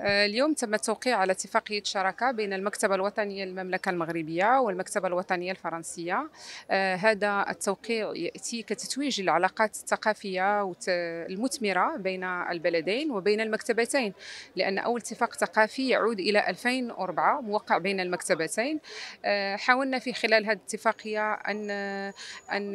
آه، اليوم تم التوقيع على اتفاقية شراكة بين المكتبة الوطنية للمملكة المغربية والمكتبة الوطنية الفرنسية آه، هذا التوقيع يأتي كتتويج العلاقات الثقافية المثمرة بين البلدين وبين المكتبتين لأن أول اتفاق ثقافي يعود إلى 2004 موقع بين المكتبتين آه، حاولنا في خلال هذه الاتفاقية أن أن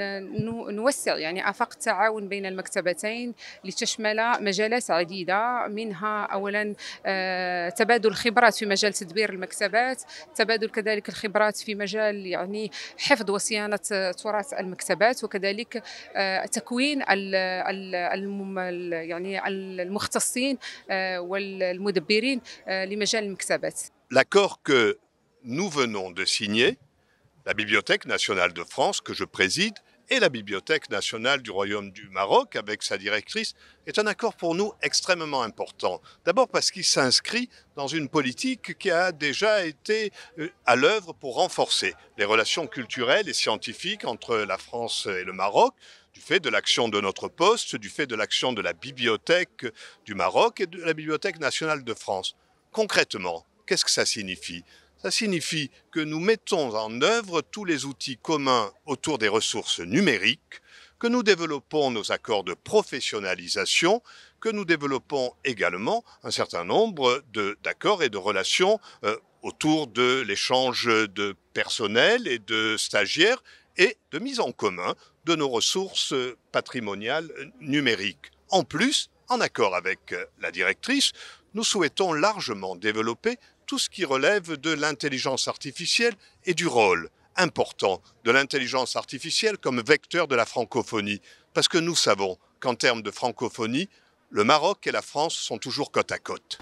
نوسع يعني آفاق التعاون بين المكتبتين لتشمل مجالات عديدة منها أولا آه، تبادل خبرات في مجال تدبير المكتبات تبادل كذلك الخبرات في مجال يعني حفظ وصيانة تراث المكتبات وكذلك آه، تكوين يعني المختصين آه، والمدبرين لمجال المكتبات L'accord que nous venons de signer, la Bibliothèque nationale de France que je préside, et la Bibliothèque nationale du Royaume du Maroc, avec sa directrice, est un accord pour nous extrêmement important. D'abord parce qu'il s'inscrit dans une politique qui a déjà été euh, à l'œuvre pour renforcer les relations culturelles et scientifiques entre la France et le Maroc, du fait de l'action de notre poste, du fait de l'action de la Bibliothèque du Maroc et de la Bibliothèque nationale de France. Concrètement, qu'est-ce que ça signifie ça signifie que nous mettons en œuvre tous les outils communs autour des ressources numériques, que nous développons nos accords de professionnalisation, que nous développons également un certain nombre d'accords et de relations euh, autour de l'échange de personnel et de stagiaires et de mise en commun de nos ressources patrimoniales numériques. En plus, en accord avec la directrice, nous souhaitons largement développer tout ce qui relève de l'intelligence artificielle et du rôle important de l'intelligence artificielle comme vecteur de la francophonie. Parce que nous savons qu'en termes de francophonie, le Maroc et la France sont toujours côte à côte.